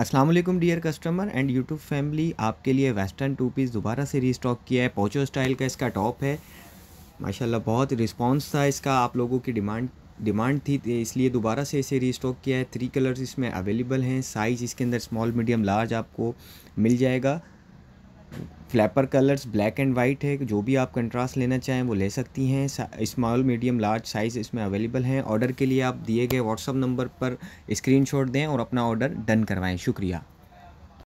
Aslam dear customer and YouTube family आपके लिए western to piece दोबारा से रीस्टॉक किया है पोचो स्टाइल का इसका टॉप है माशाल्लाह बहुत रिस्पांस था इसका आप लोगों की डिमांड डिमांड थी तो इसलिए दोबारा से इसे रीस्टॉक किया है थ्री कलर्स इसमें अवेलेबल हैं साइज़ इसके अंदर स्मॉल मीडियम लार्ज आपको मिल जाएगा flapper colours black and white है जो भी आप कंट्रास्ट लेना चाहें वो ले सकती हैं स्मॉल मीडियम लार्ज साइज़ इसमें अवेलेबल हैं ऑर्डर के लिए आप दिए गए व्हाट्सअप नंबर पर स्क्रीनशॉट दें और अपना ऑर्डर डन करवाएं शुक्रिया